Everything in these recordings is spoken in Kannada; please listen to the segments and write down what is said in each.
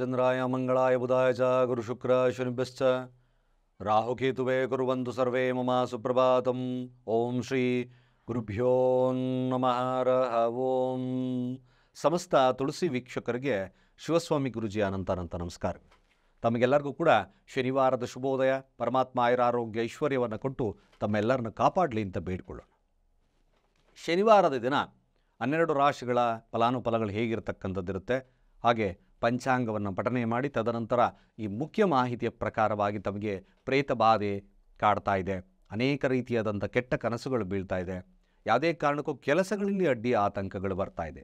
ಚಂದ್ರಾಯ ಮಂಗಳಾಯ ಬುಧಾಯ ಚ ಗುರು ಶುಕ್ರ शनिभ्यश्च ರಾಹುಕೇತುವೇ ಕುರುವಂತು ಸರ್ವೇ ಮಮ ಸುಪ್ರಭಾತಂ ಓಂ ಶ್ರೀ ಗುರುಭ್ಯೋ ನಮಃ ಓಂ ಸಮಸ್ತ ತುಳಸಿ ವೀಕ್ಷಕರಿಗೆ ಶಿವಸ್ವಾಮಿ ಗುರುಜಿ ಅನಂತಾನಂತ ನಮಸ್ಕಾರ ತಮಗೆಲ್ಲರಿಗೂ ಕೂಡ ಶನಿವಾರದ ಶುಭೋದಯ ಪರಮಾತ್ಮ ಆರೋಗ್ಯ ಐಶ್ವರ್ಯವನ್ನು ಕೊಟ್ಟು ತಮ್ಮೆಲ್ಲರನ್ನು ಕಾಪಾಡಲಿ ಅಂತ ಬೇಡ್ಕೊಳ್ಳೋಣ ಶನಿವಾರದ ದಿನ ಹನ್ನೆರಡು ರಾಶಿಗಳ ಫಲಾನುಫಲಗಳು ಹೇಗಿರತಕ್ಕಂಥದ್ದಿರುತ್ತೆ ಹಾಗೆ ಪಂಚಾಂಗವನ್ನು ಪಠನೆ ಮಾಡಿ ತದನಂತರ ಈ ಮುಖ್ಯ ಮಾಹಿತಿಯ ಪ್ರಕಾರವಾಗಿ ತಮಗೆ ಪ್ರೇತ ಬಾಧೆ ಕಾಡ್ತಾ ಇದೆ ಅನೇಕ ರೀತಿಯಾದಂಥ ಕೆಟ್ಟ ಕನಸುಗಳು ಬೀಳ್ತಾ ಇದೆ ಯಾವುದೇ ಕಾರಣಕ್ಕೂ ಕೆಲಸಗಳಲ್ಲಿ ಅಡ್ಡಿ ಆತಂಕಗಳು ಬರ್ತಾ ಇದೆ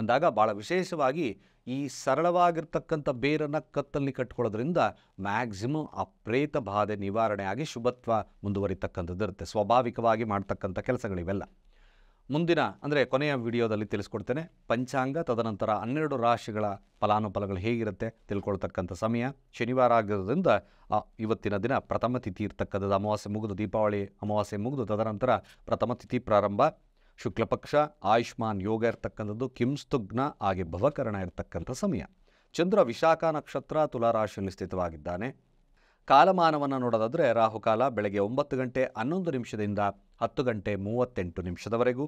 ಅಂದಾಗ ಭಾಳ ವಿಶೇಷವಾಗಿ ಈ ಸರಳವಾಗಿರ್ತಕ್ಕಂಥ ಬೇರನ್ನು ಕತ್ತಲ್ಲಿ ಕಟ್ಕೊಳ್ಳೋದ್ರಿಂದ ಮ್ಯಾಕ್ಸಿಮಮ್ ಆ ಪ್ರೇತ ಬಾಧೆ ನಿವಾರಣೆಯಾಗಿ ಶುಭತ್ವ ಮುಂದುವರಿತಕ್ಕಂಥದ್ದು ಇರುತ್ತೆ ಸ್ವಾಭಾವಿಕವಾಗಿ ಮಾಡ್ತಕ್ಕಂಥ ಕೆಲಸಗಳಿವೆಲ್ಲ ಮುಂದಿನ ಅಂದರೆ ಕೊನೆಯ ವಿಡಿಯೋದಲ್ಲಿ ತಿಳಿಸ್ಕೊಡ್ತೇನೆ ಪಂಚಾಂಗ ತದನಂತರ ಹನ್ನೆರಡು ರಾಶಿಗಳ ಫಲಾನುಫಲಗಳು ಹೇಗಿರುತ್ತೆ ತಿಳ್ಕೊಳ್ತಕ್ಕಂಥ ಸಮಯ ಶನಿವಾರ ಆಗಿರೋದ್ರಿಂದ ಇವತ್ತಿನ ದಿನ ಪ್ರಥಮ ತಿಥಿ ಇರ್ತಕ್ಕಂಥದ್ದು ಅಮಾವಾಸ್ಯೆ ಮುಗಿದು ದೀಪಾವಳಿ ಅಮಾವಾಸ್ಯೆ ಮುಗಿದು ತದನಂತರ ಪ್ರಥಮ ತಿಥಿ ಪ್ರಾರಂಭ ಶುಕ್ಲಪಕ್ಷ ಆಯುಷ್ಮಾನ್ ಯೋಗ ಇರ್ತಕ್ಕಂಥದ್ದು ಕಿಂಸ್ತುಗ್ನ ಹಾಗೆ ಭವಕರಣ ಇರ್ತಕ್ಕಂಥ ಸಮಯ ಚಂದ್ರ ವಿಶಾಖ ನಕ್ಷತ್ರ ತುಲಾರಾಶಿಯಲ್ಲಿ ಸ್ಥಿತವಾಗಿದ್ದಾನೆ ಕಾಲಮಾನವನ್ನು ನೋಡೋದಾದರೆ ರಾಹುಕಾಲ ಬೆಳಗ್ಗೆ ಒಂಬತ್ತು ಗಂಟೆ ಹನ್ನೊಂದು ನಿಮಿಷದಿಂದ ಹತ್ತು ಗಂಟೆ ಮೂವತ್ತೆಂಟು ನಿಮಿಷದವರೆಗೂ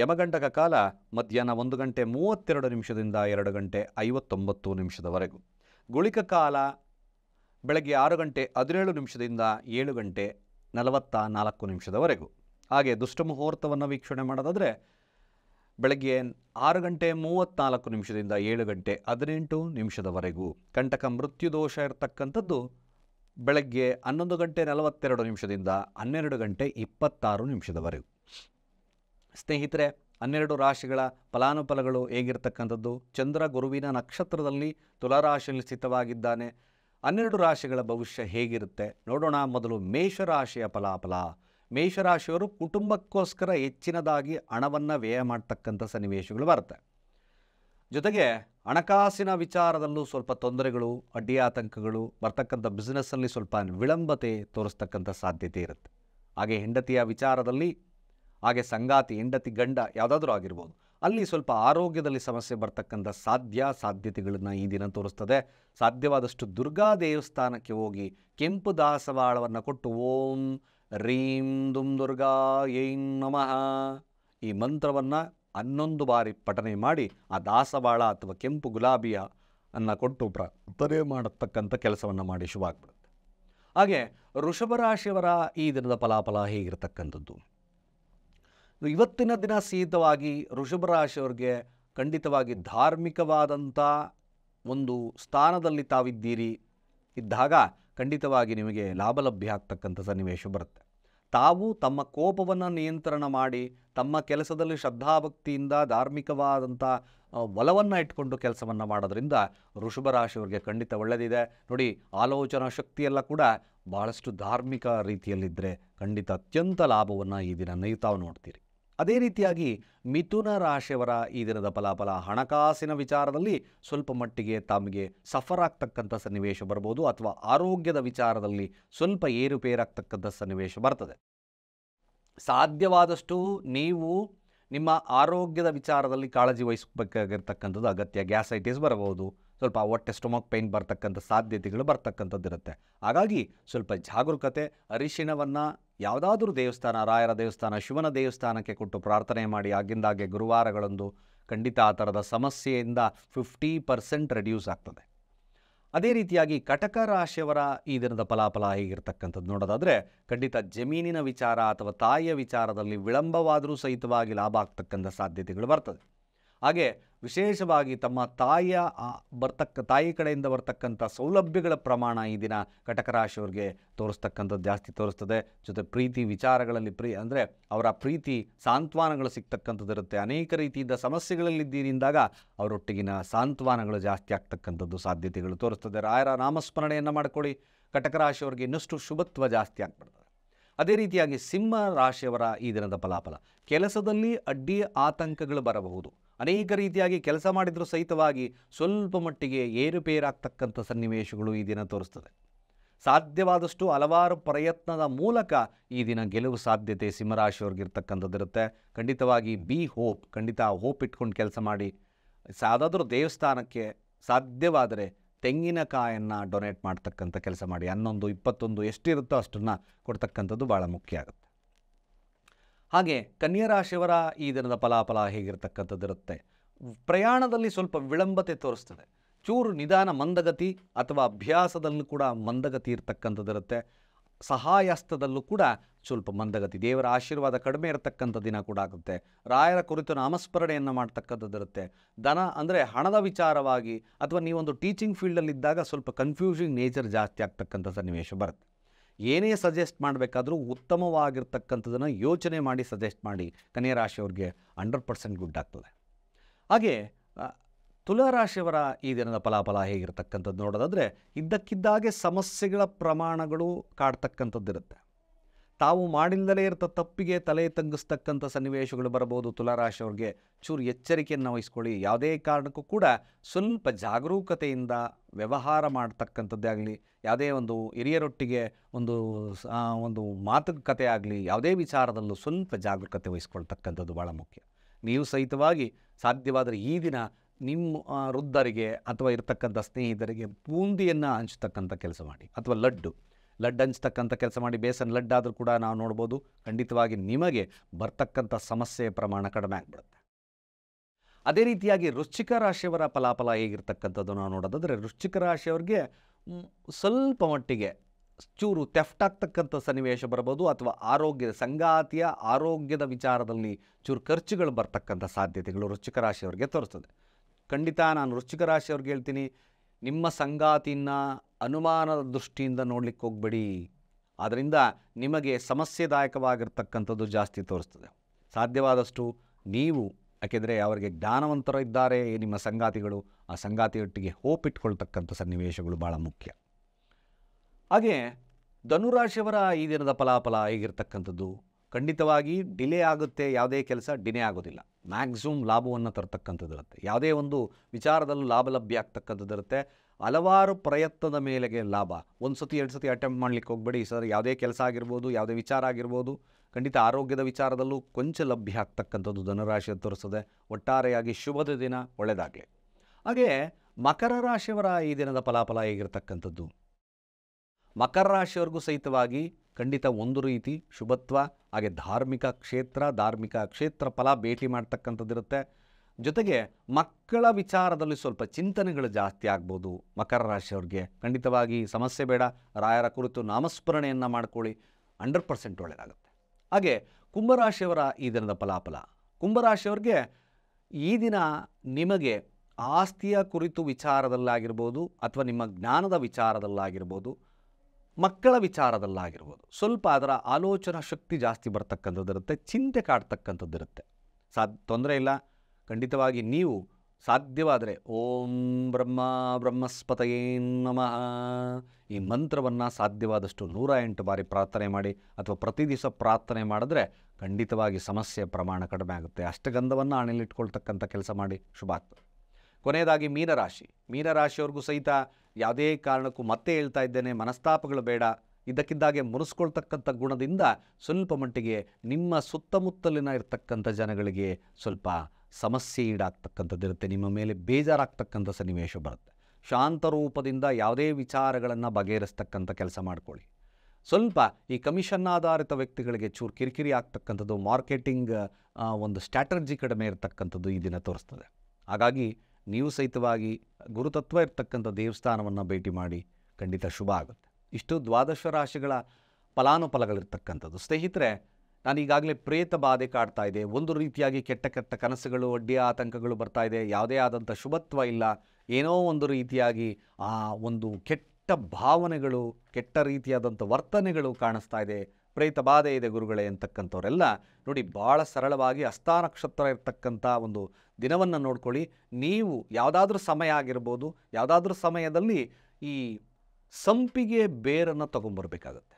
ಯಮಗಂಡಕ ಕಾಲ ಮಧ್ಯಾಹ್ನ ಒಂದು ಗಂಟೆ ಮೂವತ್ತೆರಡು ನಿಮಿಷದಿಂದ ಎರಡು ಗಂಟೆ ಐವತ್ತೊಂಬತ್ತು ನಿಮಿಷದವರೆಗೂ ಗುಳಿಕ ಕಾಲ ಬೆಳಗ್ಗೆ ಆರು ಗಂಟೆ ಹದಿನೇಳು ನಿಮಿಷದಿಂದ ಏಳು ಗಂಟೆ ನಲವತ್ತ ನಾಲ್ಕು ನಿಮಿಷದವರೆಗೂ ಹಾಗೆ ದುಷ್ಟಮುಹೂರ್ತವನ್ನು ವೀಕ್ಷಣೆ ಮಾಡೋದಾದರೆ ಬೆಳಗ್ಗೆ ಆರು ಗಂಟೆ ಮೂವತ್ತ್ನಾಲ್ಕು ನಿಮಿಷದಿಂದ ಏಳು ಗಂಟೆ ಹದಿನೆಂಟು ನಿಮಿಷದವರೆಗೂ ಕಂಟಕ ಮೃತ್ಯು ದೋಷ ಇರತಕ್ಕಂಥದ್ದು ಬೆಳಗ್ಗೆ ಹನ್ನೊಂದು ಗಂಟೆ ನಲವತ್ತೆರಡು ನಿಮಿಷದಿಂದ ಹನ್ನೆರಡು ಗಂಟೆ ಇಪ್ಪತ್ತಾರು ನಿಮಿಷದವರೆಗೂ ಸ್ನೇಹಿತರೆ ಹನ್ನೆರಡು ರಾಶಿಗಳ ಫಲಾನುಫಲಗಳು ಹೇಗಿರ್ತಕ್ಕಂಥದ್ದು ಚಂದ್ರ ಗುರುವಿನ ನಕ್ಷತ್ರದಲ್ಲಿ ತುಲಾರಾಶಿಯಲ್ಲಿ ಸ್ಥಿತವಾಗಿದ್ದಾನೆ ಹನ್ನೆರಡು ರಾಶಿಗಳ ಭವಿಷ್ಯ ಹೇಗಿರುತ್ತೆ ನೋಡೋಣ ಮೊದಲು ಮೇಷರಾಶಿಯ ಫಲಾಫಲ ಮೇಷರಾಶಿಯವರು ಕುಟುಂಬಕ್ಕೋಸ್ಕರ ಹೆಚ್ಚಿನದಾಗಿ ಹಣವನ್ನು ವ್ಯಯ ಮಾಡ್ತಕ್ಕಂಥ ಸನ್ನಿವೇಶಗಳು ಬರುತ್ತೆ ಜೊತೆಗೆ ಹಣಕಾಸಿನ ವಿಚಾರದಲ್ಲೂ ಸ್ವಲ್ಪ ತೊಂದರೆಗಳು ಅಡ್ಡಿ ಆತಂಕಗಳು ಬರ್ತಕ್ಕಂಥ ಬಿಸ್ನೆಸ್ಸಲ್ಲಿ ಸ್ವಲ್ಪ ವಿಳಂಬತೆ ತೋರಿಸ್ತಕ್ಕಂಥ ಸಾಧ್ಯತೆ ಇರುತ್ತೆ ಹಾಗೆ ಹೆಂಡತಿಯ ವಿಚಾರದಲ್ಲಿ ಹಾಗೆ ಸಂಗಾತಿ ಹೆಂಡತಿ ಗಂಡ ಯಾವುದಾದ್ರೂ ಆಗಿರ್ಬೋದು ಅಲ್ಲಿ ಸ್ವಲ್ಪ ಆರೋಗ್ಯದಲ್ಲಿ ಸಮಸ್ಯೆ ಬರ್ತಕ್ಕಂಥ ಸಾಧ್ಯ ಸಾಧ್ಯತೆಗಳನ್ನು ಈ ದಿನ ತೋರಿಸ್ತದೆ ಸಾಧ್ಯವಾದಷ್ಟು ದುರ್ಗಾ ದೇವಸ್ಥಾನಕ್ಕೆ ಹೋಗಿ ಕೆಂಪು ದಾಸವಾಳವನ್ನು ಕೊಟ್ಟು ಓಂ ರೀಂ ದುಂ ದುರ್ಗಾ ಏಂ ನಮಃ ಈ ಮಂತ್ರವನ್ನು ಹನ್ನೊಂದು ಬಾರಿ ಪಠನೆ ಮಾಡಿ ಆ ದಾಸವಾಳ ಅಥವಾ ಕೆಂಪು ಗುಲಾಬಿಯ ಅನ್ನು ಕೊಟ್ಟು ಪ್ರಾರ್ಥನೆ ಮಾಡತಕ್ಕಂಥ ಕೆಲಸವನ್ನು ಮಾಡಿ ಶುಭ ಆಗ್ಬಿಡುತ್ತೆ ಹಾಗೆ ಋಷಭರಾಶಿಯವರ ಈ ದಿನದ ಫಲಾಫಲ ಹೇಗಿರತಕ್ಕಂಥದ್ದು ಇವತ್ತಿನ ದಿನ ಸೀತವಾಗಿ ರಾಶಿಯವ್ರಿಗೆ ಖಂಡಿತವಾಗಿ ಧಾರ್ಮಿಕವಾದಂಥ ಒಂದು ಸ್ಥಾನದಲ್ಲಿ ತಾವಿದ್ದೀರಿ ಇದ್ದಾಗ ಖಂಡಿತವಾಗಿ ನಿಮಗೆ ಲಾಭಲಭ್ಯ ಆಗ್ತಕ್ಕಂಥ ಸನ್ನಿವೇಶ ಬರುತ್ತೆ ತಾವು ತಮ್ಮ ಕೋಪವನ್ನು ನಿಯಂತ್ರಣ ಮಾಡಿ ತಮ್ಮ ಕೆಲಸದಲ್ಲಿ ಶ್ರದ್ಧಾಭಕ್ತಿಯಿಂದ ಧಾರ್ಮಿಕವಾದಂಥ ಒಲವನ್ನು ಇಟ್ಕೊಂಡು ಕೆಲಸವನ್ನು ಮಾಡೋದ್ರಿಂದ ಋಷಭ ರಾಶಿಯವರಿಗೆ ಖಂಡಿತ ಒಳ್ಳೆಯದಿದೆ ನೋಡಿ ಆಲೋಚನಾ ಶಕ್ತಿಯೆಲ್ಲ ಕೂಡ ಬಹಳಷ್ಟು ಧಾರ್ಮಿಕ ರೀತಿಯಲ್ಲಿದ್ದರೆ ಖಂಡಿತ ಅತ್ಯಂತ ಲಾಭವನ್ನು ಈ ದಿನ ನೀವು ತಾವು ನೋಡ್ತೀರಿ ಅದೇ ರೀತಿಯಾಗಿ ಮಿಥುನ ರಾಶಿಯವರ ಈ ದಿನದ ಫಲಾಫಲ ಹಣಕಾಸಿನ ವಿಚಾರದಲ್ಲಿ ಸ್ವಲ್ಪ ಮಟ್ಟಿಗೆ ತಮಗೆ ಸಫರ್ ಆಗ್ತಕ್ಕಂಥ ಸನ್ನಿವೇಶ ಬರ್ಬೋದು ಅಥವಾ ಆರೋಗ್ಯದ ವಿಚಾರದಲ್ಲಿ ಸ್ವಲ್ಪ ಏರುಪೇರಾಗ್ತಕ್ಕಂಥ ಸನ್ನಿವೇಶ ಬರ್ತದೆ ಸಾಧ್ಯವಾದಷ್ಟು ನೀವು ನಿಮ್ಮ ಆರೋಗ್ಯದ ವಿಚಾರದಲ್ಲಿ ಕಾಳಜಿ ವಹಿಸಬೇಕಾಗಿರ್ತಕ್ಕಂಥದ್ದು ಅಗತ್ಯ ಗ್ಯಾಸೈಟಿಸ್ ಬರಬಹುದು ಸ್ವಲ್ಪ ಹೊಟ್ಟೆ ಸ್ಟೊಮಕ್ ಪೇಯ್ನ್ ಬರ್ತಕ್ಕಂಥ ಸಾಧ್ಯತೆಗಳು ಬರ್ತಕ್ಕಂಥದ್ದಿರುತ್ತೆ ಇರುತ್ತೆ ಹಾಗಾಗಿ ಸ್ವಲ್ಪ ಜಾಗರೂಕತೆ ಅರಿಶಿಣವನ್ನು ಯಾವುದಾದ್ರೂ ದೇವಸ್ಥಾನ ರಾಯರ ದೇವಸ್ಥಾನ ಶಿವನ ದೇವಸ್ಥಾನಕ್ಕೆ ಕೊಟ್ಟು ಪ್ರಾರ್ಥನೆ ಮಾಡಿ ಆಗಿಂದಾಗೆ ಗುರುವಾರಗಳಂದು ಖಂಡಿತ ಆ ಥರದ ಸಮಸ್ಯೆಯಿಂದ ಫಿಫ್ಟಿ ಪರ್ಸೆಂಟ್ ರೆಡ್ಯೂಸ್ ಆಗ್ತದೆ ಅದೇ ರೀತಿಯಾಗಿ ಕಟಕ ರಾಶಿಯವರ ಈ ದಿನದ ಫಲಾಫಲ ಹೇಗಿರ್ತಕ್ಕಂಥದ್ದು ನೋಡೋದಾದರೆ ಖಂಡಿತ ಜಮೀನಿನ ವಿಚಾರ ಅಥವಾ ತಾಯಿಯ ವಿಚಾರದಲ್ಲಿ ವಿಳಂಬವಾದರೂ ಸಹಿತವಾಗಿ ಲಾಭ ಆಗ್ತಕ್ಕಂಥ ಸಾಧ್ಯತೆಗಳು ಬರ್ತದೆ ಹಾಗೆ ವಿಶೇಷವಾಗಿ ತಮ್ಮ ತಾಯಿಯ ಬರ್ತಕ್ಕ ತಾಯಿ ಕಡೆಯಿಂದ ಬರ್ತಕ್ಕಂಥ ಸೌಲಭ್ಯಗಳ ಪ್ರಮಾಣ ಈ ದಿನ ಕಟಕರಾಶಿಯವ್ರಿಗೆ ತೋರಿಸ್ತಕ್ಕಂಥದ್ದು ಜಾಸ್ತಿ ತೋರಿಸ್ತದೆ ಜೊತೆ ಪ್ರೀತಿ ವಿಚಾರಗಳಲ್ಲಿ ಪ್ರೀ ಅಂದರೆ ಅವರ ಪ್ರೀತಿ ಸಾಂತ್ವನಗಳು ಇರುತ್ತೆ ಅನೇಕ ರೀತಿಯಿಂದ ಸಮಸ್ಯೆಗಳಲ್ಲಿದ್ದೀರಿಂದಾಗ ಅವರೊಟ್ಟಿಗಿನ ಸಾಂತ್ವನಗಳು ಜಾಸ್ತಿ ಆಗ್ತಕ್ಕಂಥದ್ದು ಸಾಧ್ಯತೆಗಳು ತೋರಿಸ್ತದೆ ರಾಯರ ನಾಮಸ್ಮರಣೆಯನ್ನು ಮಾಡಿಕೊಳ್ಳಿ ಕಟಕರಾಶಿಯವ್ರಿಗೆ ಇನ್ನಷ್ಟು ಶುಭತ್ವ ಜಾಸ್ತಿ ಆಗ್ಬಿಡ್ತದೆ ಅದೇ ರೀತಿಯಾಗಿ ಸಿಂಹ ರಾಶಿಯವರ ಈ ದಿನದ ಫಲಾಫಲ ಕೆಲಸದಲ್ಲಿ ಅಡ್ಡಿ ಆತಂಕಗಳು ಬರಬಹುದು ಅನೇಕ ರೀತಿಯಾಗಿ ಕೆಲಸ ಮಾಡಿದರೂ ಸಹಿತವಾಗಿ ಸ್ವಲ್ಪ ಮಟ್ಟಿಗೆ ಏರುಪೇರಾಗ್ತಕ್ಕಂಥ ಸನ್ನಿವೇಶಗಳು ಈ ದಿನ ತೋರಿಸ್ತದೆ ಸಾಧ್ಯವಾದಷ್ಟು ಹಲವಾರು ಪ್ರಯತ್ನದ ಮೂಲಕ ಈ ದಿನ ಗೆಲುವು ಸಾಧ್ಯತೆ ಸಿಂಹರಾಶಿಯವ್ರಿಗಿರ್ತಕ್ಕಂಥದ್ದಿರುತ್ತೆ ಖಂಡಿತವಾಗಿ ಬಿ ಹೋಪ್ ಖಂಡಿತ ಹೋಪ್ ಇಟ್ಕೊಂಡು ಕೆಲಸ ಮಾಡಿ ಯಾವುದಾದ್ರೂ ದೇವಸ್ಥಾನಕ್ಕೆ ಸಾಧ್ಯವಾದರೆ ತೆಂಗಿನಕಾಯನ್ನು ಡೊನೇಟ್ ಮಾಡ್ತಕ್ಕಂಥ ಕೆಲಸ ಮಾಡಿ ಹನ್ನೊಂದು ಇಪ್ಪತ್ತೊಂದು ಎಷ್ಟಿರುತ್ತೋ ಅಷ್ಟನ್ನು ಕೊಡ್ತಕ್ಕಂಥದ್ದು ಭಾಳ ಮುಖ್ಯ ಆಗುತ್ತೆ ಹಾಗೆ ರಾಶಿಯವರ ಈ ದಿನದ ಫಲಾಫಲ ಹೇಗಿರತಕ್ಕಂಥದ್ದಿರುತ್ತೆ ಪ್ರಯಾಣದಲ್ಲಿ ಸ್ವಲ್ಪ ವಿಳಂಬತೆ ತೋರಿಸ್ತದೆ ಚೂರು ನಿಧಾನ ಮಂದಗತಿ ಅಥವಾ ಅಭ್ಯಾಸದಲ್ಲೂ ಕೂಡ ಮಂದಗತಿ ಇರತಕ್ಕಂಥದ್ದಿರುತ್ತೆ ಸಹಾಯಸ್ತದಲ್ಲೂ ಕೂಡ ಸ್ವಲ್ಪ ಮಂದಗತಿ ದೇವರ ಆಶೀರ್ವಾದ ಕಡಿಮೆ ಇರತಕ್ಕಂಥ ದಿನ ಕೂಡ ಆಗುತ್ತೆ ರಾಯರ ಕುರಿತು ನಾಮಸ್ಮರಣೆಯನ್ನು ಮಾಡ್ತಕ್ಕಂಥದ್ದಿರುತ್ತೆ ಧನ ಅಂದರೆ ಹಣದ ವಿಚಾರವಾಗಿ ಅಥವಾ ನೀವೊಂದು ಟೀಚಿಂಗ್ ಫೀಲ್ಡಲ್ಲಿದ್ದಾಗ ಸ್ವಲ್ಪ ಕನ್ಫ್ಯೂಸಿಂಗ್ ನೇಚರ್ ಜಾಸ್ತಿ ಆಗ್ತಕ್ಕಂಥ ಸನ್ನಿವೇಶ ಬರುತ್ತೆ ಏನೇ ಸಜೆಸ್ಟ್ ಮಾಡಬೇಕಾದ್ರೂ ಉತ್ತಮವಾಗಿರ್ತಕ್ಕಂಥದ್ದನ್ನು ಯೋಚನೆ ಮಾಡಿ ಸಜೆಸ್ಟ್ ಮಾಡಿ ಕನ್ಯಾ ರಾಶಿಯವ್ರಿಗೆ ಹಂಡ್ರೆಡ್ ಪರ್ಸೆಂಟ್ ಗುಡ್ ಆಗ್ತದೆ ಹಾಗೆ ತುಲಾರಾಶಿಯವರ ಈ ದಿನದ ಫಲಾಫಲ ಹೇಗಿರ್ತಕ್ಕಂಥದ್ದು ನೋಡೋದಾದರೆ ಇದ್ದಕ್ಕಿದ್ದಾಗೆ ಸಮಸ್ಯೆಗಳ ಪ್ರಮಾಣಗಳು ಕಾಡ್ತಕ್ಕಂಥದ್ದಿರುತ್ತೆ ತಾವು ಮಾಡಿಲ್ಲದೇ ಇರ್ತ ತಪ್ಪಿಗೆ ತಲೆ ತಂಗಿಸ್ತಕ್ಕಂಥ ಸನ್ನಿವೇಶಗಳು ಬರಬಹುದು ತುಲಾರಾಶಿಯವ್ರಿಗೆ ಚೂರು ಎಚ್ಚರಿಕೆಯನ್ನು ವಹಿಸ್ಕೊಳ್ಳಿ ಯಾವುದೇ ಕಾರಣಕ್ಕೂ ಕೂಡ ಸ್ವಲ್ಪ ಜಾಗರೂಕತೆಯಿಂದ ವ್ಯವಹಾರ ಮಾಡ್ತಕ್ಕಂಥದ್ದೇ ಆಗಲಿ ಯಾವುದೇ ಒಂದು ಹಿರಿಯರೊಟ್ಟಿಗೆ ಒಂದು ಒಂದು ಮಾತುಕತೆ ಆಗಲಿ ಯಾವುದೇ ವಿಚಾರದಲ್ಲೂ ಸ್ವಲ್ಪ ಜಾಗರೂಕತೆ ವಹಿಸ್ಕೊಳ್ತಕ್ಕಂಥದ್ದು ಭಾಳ ಮುಖ್ಯ ನೀವು ಸಹಿತವಾಗಿ ಸಾಧ್ಯವಾದರೆ ಈ ದಿನ ನಿಮ್ಮ ವೃದ್ಧರಿಗೆ ಅಥವಾ ಇರತಕ್ಕಂಥ ಸ್ನೇಹಿತರಿಗೆ ಬೂಂದಿಯನ್ನು ಹಂಚ್ತಕ್ಕಂಥ ಕೆಲಸ ಮಾಡಿ ಅಥವಾ ಲಡ್ಡು ಲಡ್ಡು ಹಂಚ್ತಕ್ಕಂಥ ಕೆಲಸ ಮಾಡಿ ಬೇಸನ್ ಲಡ್ ಆದರೂ ಕೂಡ ನಾವು ನೋಡ್ಬೋದು ಖಂಡಿತವಾಗಿ ನಿಮಗೆ ಬರ್ತಕ್ಕಂಥ ಸಮಸ್ಯೆ ಪ್ರಮಾಣ ಕಡಿಮೆ ಆಗ್ಬಿಡುತ್ತೆ ಅದೇ ರೀತಿಯಾಗಿ ವೃಶ್ಚಿಕ ರಾಶಿಯವರ ಫಲಾಫಲ ಹೇಗಿರ್ತಕ್ಕಂಥದ್ದು ನಾವು ನೋಡೋದಾದರೆ ವೃಶ್ಚಿಕ ರಾಶಿಯವ್ರಿಗೆ ಸ್ವಲ್ಪ ಮಟ್ಟಿಗೆ ಚೂರು ತೆಫ್ಟ್ ಆಗ್ತಕ್ಕಂಥ ಸನ್ನಿವೇಶ ಬರ್ಬೋದು ಅಥವಾ ಆರೋಗ್ಯದ ಸಂಗಾತಿಯ ಆರೋಗ್ಯದ ವಿಚಾರದಲ್ಲಿ ಚೂರು ಖರ್ಚುಗಳು ಬರ್ತಕ್ಕಂಥ ಸಾಧ್ಯತೆಗಳು ವೃಶ್ಚಿಕ ರಾಶಿಯವರಿಗೆ ತೋರಿಸ್ತದೆ ಖಂಡಿತ ನಾನು ವೃಶ್ಚಿಕ ರಾಶಿಯವ್ರಿಗೆ ಹೇಳ್ತೀನಿ ನಿಮ್ಮ ಸಂಗಾತಿನ ಅನುಮಾನದ ದೃಷ್ಟಿಯಿಂದ ನೋಡಲಿಕ್ಕೆ ಹೋಗ್ಬೇಡಿ ಆದ್ದರಿಂದ ನಿಮಗೆ ಸಮಸ್ಯೆದಾಯಕವಾಗಿರ್ತಕ್ಕಂಥದ್ದು ಜಾಸ್ತಿ ತೋರಿಸ್ತದೆ ಸಾಧ್ಯವಾದಷ್ಟು ನೀವು ಯಾಕೆಂದರೆ ಅವರಿಗೆ ಜ್ಞಾನವಂತರ ಇದ್ದಾರೆ ನಿಮ್ಮ ಸಂಗಾತಿಗಳು ಆ ಸಂಗಾತಿಯೊಟ್ಟಿಗೆ ಹೋಪಿಟ್ಕೊಳ್ತಕ್ಕಂಥ ಸನ್ನಿವೇಶಗಳು ಭಾಳ ಮುಖ್ಯ ಹಾಗೆ ಧನುರಾಶಿಯವರ ಈ ದಿನದ ಫಲಾಫಲ ಹೇಗಿರ್ತಕ್ಕಂಥದ್ದು ಖಂಡಿತವಾಗಿ ಡಿಲೇ ಆಗುತ್ತೆ ಯಾವುದೇ ಕೆಲಸ ಡಿಲೇ ಆಗೋದಿಲ್ಲ ಮ್ಯಾಕ್ಸಿಮಮ್ ಲಾಭವನ್ನು ತರತಕ್ಕಂಥದ್ದಿರುತ್ತೆ ಯಾವುದೇ ಒಂದು ವಿಚಾರದಲ್ಲೂ ಲಾಭ ಲಭ್ಯ ಆಗ್ತಕ್ಕಂಥದ್ದಿರುತ್ತೆ ಹಲವಾರು ಪ್ರಯತ್ನದ ಮೇಲೆಗೆ ಲಾಭ ಒಂದು ಸತಿ ಎರಡು ಸತಿ ಅಟೆಂಪ್ಟ್ ಮಾಡಲಿಕ್ಕೆ ಹೋಗಬೇಡಿ ಸರ್ ಯಾವುದೇ ಕೆಲಸ ಆಗಿರ್ಬೋದು ಯಾವುದೇ ವಿಚಾರ ಆಗಿರ್ಬೋದು ಖಂಡಿತ ಆರೋಗ್ಯದ ವಿಚಾರದಲ್ಲೂ ಕೊಂಚ ಲಭ್ಯ ಆಗ್ತಕ್ಕಂಥದ್ದು ಧನುರಾಶಿ ತೋರಿಸ್ತದೆ ಒಟ್ಟಾರೆಯಾಗಿ ಶುಭದ ದಿನ ಒಳ್ಳೆಯದಾಗಲಿ ಹಾಗೇ ಮಕರ ರಾಶಿಯವರ ಈ ದಿನದ ಫಲಾಫಲ ಹೇಗಿರ್ತಕ್ಕಂಥದ್ದು ಮಕರ ರಾಶಿಯವರೆಗೂ ಸಹಿತವಾಗಿ ಖಂಡಿತ ಒಂದು ರೀತಿ ಶುಭತ್ವ ಹಾಗೆ ಧಾರ್ಮಿಕ ಕ್ಷೇತ್ರ ಧಾರ್ಮಿಕ ಕ್ಷೇತ್ರ ಫಲ ಭೇಟಿ ಮಾಡ್ತಕ್ಕಂಥದ್ದಿರುತ್ತೆ ಜೊತೆಗೆ ಮಕ್ಕಳ ವಿಚಾರದಲ್ಲಿ ಸ್ವಲ್ಪ ಚಿಂತನೆಗಳು ಜಾಸ್ತಿ ಆಗ್ಬೋದು ಮಕರ ರಾಶಿಯವ್ರಿಗೆ ಖಂಡಿತವಾಗಿ ಸಮಸ್ಯೆ ಬೇಡ ರಾಯರ ಕುರಿತು ನಾಮಸ್ಮರಣೆಯನ್ನು ಮಾಡ್ಕೊಳ್ಳಿ ಹಂಡ್ರೆಡ್ ಪರ್ಸೆಂಟ್ ಒಳ್ಳೆಯದಾಗುತ್ತೆ ಹಾಗೆ ಕುಂಭರಾಶಿಯವರ ಈ ದಿನದ ಫಲಾಫಲ ಕುಂಭರಾಶಿಯವ್ರಿಗೆ ಈ ದಿನ ನಿಮಗೆ ಆಸ್ತಿಯ ಕುರಿತು ವಿಚಾರದಲ್ಲಾಗಿರ್ಬೋದು ಅಥವಾ ನಿಮ್ಮ ಜ್ಞಾನದ ವಿಚಾರದಲ್ಲಾಗಿರ್ಬೋದು ಮಕ್ಕಳ ವಿಚಾರದಲ್ಲಾಗಿರ್ಬೋದು ಸ್ವಲ್ಪ ಅದರ ಆಲೋಚನಾ ಶಕ್ತಿ ಜಾಸ್ತಿ ಬರ್ತಕ್ಕಂಥದ್ದಿರುತ್ತೆ ಚಿಂತೆ ಕಾಡ್ತಕ್ಕಂಥದ್ದಿರುತ್ತೆ ಸಾ ತೊಂದರೆ ಇಲ್ಲ ಖಂಡಿತವಾಗಿ ನೀವು ಸಾಧ್ಯವಾದರೆ ಓಂ ಬ್ರಹ್ಮ ಬ್ರಹ್ಮಸ್ಪತಯೇ ನಮಃ ಈ ಮಂತ್ರವನ್ನು ಸಾಧ್ಯವಾದಷ್ಟು ನೂರ ಎಂಟು ಬಾರಿ ಪ್ರಾರ್ಥನೆ ಮಾಡಿ ಅಥವಾ ಪ್ರತಿ ದಿವಸ ಪ್ರಾರ್ಥನೆ ಮಾಡಿದ್ರೆ ಖಂಡಿತವಾಗಿ ಸಮಸ್ಯೆ ಪ್ರಮಾಣ ಕಡಿಮೆ ಆಗುತ್ತೆ ಗಂಧವನ್ನು ಹಣೆಯಲ್ಲಿಟ್ಕೊಳ್ತಕ್ಕಂಥ ಕೆಲಸ ಮಾಡಿ ಶುಭ ಆಗ್ತದೆ ಕೊನೆಯದಾಗಿ ಮೀನರಾಶಿ ಮೀನರಾಶಿಯವ್ರಿಗೂ ಸಹಿತ ಯಾವುದೇ ಕಾರಣಕ್ಕೂ ಮತ್ತೆ ಹೇಳ್ತಾ ಇದ್ದೇನೆ ಮನಸ್ತಾಪಗಳು ಬೇಡ ಇದಕ್ಕಿದ್ದಾಗೆ ಮುನಿಸ್ಕೊಳ್ತಕ್ಕಂಥ ಗುಣದಿಂದ ಸ್ವಲ್ಪ ಮಟ್ಟಿಗೆ ನಿಮ್ಮ ಸುತ್ತಮುತ್ತಲಿನ ಇರತಕ್ಕಂಥ ಜನಗಳಿಗೆ ಸ್ವಲ್ಪ ಸಮಸ್ಯೆ ಈಡಾಗ್ತಕ್ಕಂಥದ್ದಿರುತ್ತೆ ನಿಮ್ಮ ಮೇಲೆ ಬೇಜಾರಾಗ್ತಕ್ಕಂಥ ಸನ್ನಿವೇಶ ಬರುತ್ತೆ ಶಾಂತರೂಪದಿಂದ ಯಾವುದೇ ವಿಚಾರಗಳನ್ನು ಬಗೆಹರಿಸ್ತಕ್ಕಂಥ ಕೆಲಸ ಮಾಡ್ಕೊಳ್ಳಿ ಸ್ವಲ್ಪ ಈ ಕಮಿಷನ್ ಆಧಾರಿತ ವ್ಯಕ್ತಿಗಳಿಗೆ ಚೂರು ಕಿರಿಕಿರಿ ಆಗ್ತಕ್ಕಂಥದ್ದು ಮಾರ್ಕೆಟಿಂಗ್ ಒಂದು ಸ್ಟ್ರಾಟರ್ಜಿ ಕಡಿಮೆ ಇರತಕ್ಕಂಥದ್ದು ಈ ದಿನ ತೋರಿಸ್ತದೆ ಹಾಗಾಗಿ ನೀವು ಸಹಿತವಾಗಿ ಗುರುತತ್ವ ಇರತಕ್ಕಂಥ ದೇವಸ್ಥಾನವನ್ನು ಭೇಟಿ ಮಾಡಿ ಖಂಡಿತ ಶುಭ ಆಗುತ್ತೆ ಇಷ್ಟು ದ್ವಾದಶ ರಾಶಿಗಳ ಫಲಾನುಫಲಗಳಿರ್ತಕ್ಕಂಥದ್ದು ಸ್ನೇಹಿತರೆ ನಾನು ಈಗಾಗಲೇ ಪ್ರೇತ ಬಾಧೆ ಕಾಡ್ತಾ ಇದೆ ಒಂದು ರೀತಿಯಾಗಿ ಕೆಟ್ಟ ಕೆಟ್ಟ ಕನಸುಗಳು ಅಡ್ಡಿಯ ಆತಂಕಗಳು ಬರ್ತಾ ಇದೆ ಯಾವುದೇ ಆದಂಥ ಶುಭತ್ವ ಇಲ್ಲ ಏನೋ ಒಂದು ರೀತಿಯಾಗಿ ಆ ಒಂದು ಕೆಟ್ಟ ಭಾವನೆಗಳು ಕೆಟ್ಟ ರೀತಿಯಾದಂಥ ವರ್ತನೆಗಳು ಕಾಣಿಸ್ತಾ ಇದೆ ಪ್ರೇತ ಬಾಧೆ ಇದೆ ಗುರುಗಳೇ ಅಂತಕ್ಕಂಥವರೆಲ್ಲ ನೋಡಿ ಭಾಳ ಸರಳವಾಗಿ ಅಸ್ಥಾ ನಕ್ಷತ್ರ ಇರ್ತಕ್ಕಂಥ ಒಂದು ದಿನವನ್ನು ನೋಡ್ಕೊಳ್ಳಿ ನೀವು ಯಾವುದಾದ್ರೂ ಸಮಯ ಆಗಿರ್ಬೋದು ಯಾವುದಾದ್ರೂ ಸಮಯದಲ್ಲಿ ಈ ಸಂಪಿಗೆ ಬೇರನ್ನು ತಗೊಂಬರ್ಬೇಕಾಗುತ್ತೆ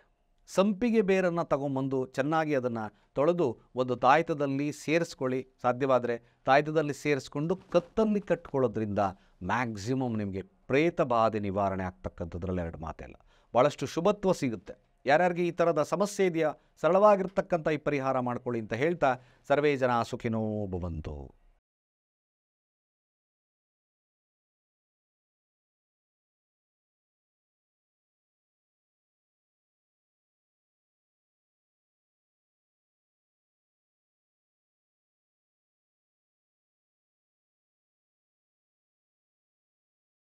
ಸಂಪಿಗೆ ಬೇರನ್ನು ತಗೊಂಬಂದು ಚೆನ್ನಾಗಿ ಅದನ್ನು ತೊಳೆದು ಒಂದು ತಾಯ್ತದಲ್ಲಿ ಸೇರಿಸ್ಕೊಳ್ಳಿ ಸಾಧ್ಯವಾದರೆ ತಾಯ್ತದಲ್ಲಿ ಸೇರಿಸ್ಕೊಂಡು ಕತ್ತಲ್ಲಿ ಕಟ್ಕೊಳ್ಳೋದ್ರಿಂದ ಮ್ಯಾಕ್ಸಿಮಮ್ ನಿಮಗೆ ಪ್ರೇತ ಬಾಧೆ ನಿವಾರಣೆ ಆಗ್ತಕ್ಕಂಥದ್ರಲ್ಲಿ ಎರಡು ಮಾತಿಲ್ಲ ಭಾಳಷ್ಟು ಶುಭತ್ವ ಸಿಗುತ್ತೆ ಯಾರ್ಯಾರಿಗೆ ಈ ಥರದ ಸಮಸ್ಯೆ ಇದೆಯಾ ಸರಳವಾಗಿರ್ತಕ್ಕಂಥ ಈ ಪರಿಹಾರ ಮಾಡ್ಕೊಳ್ಳಿ ಅಂತ ಹೇಳ್ತಾ ಸರ್ವೇ ಜನ ಸುಖಿನೋ ಬಂತು